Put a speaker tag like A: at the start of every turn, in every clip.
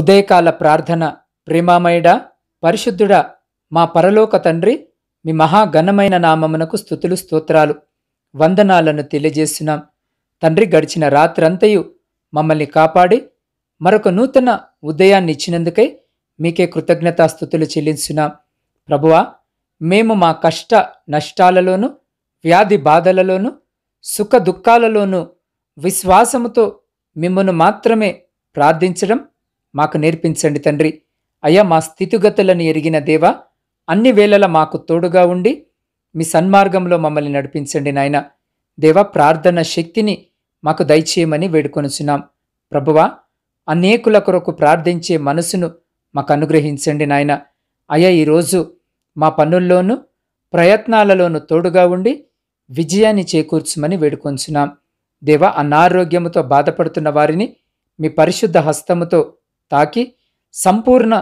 A: ఉదయకాల ప్రార్థన ప్రేమామయుడా పరిశుద్ధుడా మా పరలోక తండ్రి మీ మహాఘనమైన నామమునకు స్థుతులు స్తోత్రాలు వందనాలను తెలియజేస్తున్నాం తండ్రి గడిచిన రాత్రంతయు మమ్మల్ని కాపాడి మరొక నూతన ఉదయాన్ని ఇచ్చినందుకై మీకే కృతజ్ఞతాస్థుతులు చెల్లించున్నాం ప్రభువా మేము మా కష్ట నష్టాలలోనూ వ్యాధి బాధలలోనూ సుఖ దుఃఖాలలోనూ విశ్వాసముతో మిమ్మను మాత్రమే ప్రార్థించడం మాకు నేర్పించండి తండ్రి అయ్యా మా స్థితిగతులను ఎరిగిన దేవా అన్ని వేళల మాకు తోడుగా ఉండి మీ సన్మార్గంలో మమ్మల్ని నడిపించండి నాయన దేవా ప్రార్థన శక్తిని మాకు దయచేయమని వేడుకొనుచున్నాం ప్రభువా అనేకుల కొరకు ప్రార్థించే మనసును మాకు అనుగ్రహించండి నాయన అయ్యా ఈరోజు మా పనుల్లోనూ ప్రయత్నాలలోనూ తోడుగా ఉండి విజయాన్ని చేకూర్చమని వేడుకొంచున్నాం దేవా అనారోగ్యముతో బాధపడుతున్న వారిని మీ పరిశుద్ధ హస్తముతో తాకి సంపూర్ణ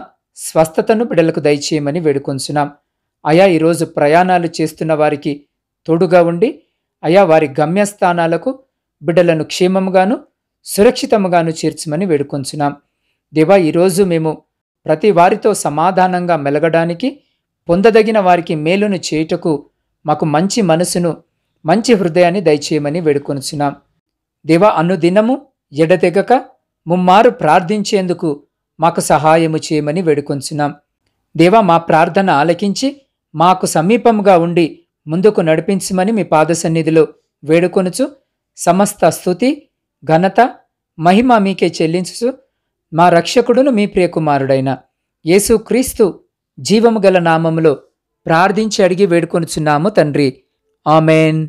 A: స్వస్థతను బిడలకు దయచేయమని వేడుకొంచున్నాం అయా ఈరోజు ప్రయాణాలు చేస్తున్న వారికి తోడుగా ఉండి అయా వారి గమ్యస్థానాలకు బిడ్డలను క్షేమముగాను సురక్షితముగాను చేర్చమని వేడుకొంచున్నాం దేవా ఈరోజు మేము ప్రతి వారితో సమాధానంగా మెలగడానికి పొందదగిన వారికి మేలును చేయుటకు మాకు మంచి మనసును మంచి హృదయాన్ని దయచేయమని వేడుకొనుచున్నాం దేవా అనుదినము ఎడతెగక ముమ్మారు ప్రార్థించేందుకు మాకు సహాయము చేయమని వేడుకొంచున్నాం దేవా మా ప్రార్థన ఆలకించి మాకు సమీపంగా ఉండి ముందుకు నడిపించమని మీ పాద సన్నిధిలో వేడుకొనుచు సమస్త స్థుతి ఘనత మహిమ మీకే చెల్లించుచు మా రక్షకుడును మీ ప్రియకుమారుడైన యేసుక్రీస్తు జీవము గల నామములో ప్రార్థించి అడిగి వేడుకొనుచున్నాము తండ్రి ఆమెన్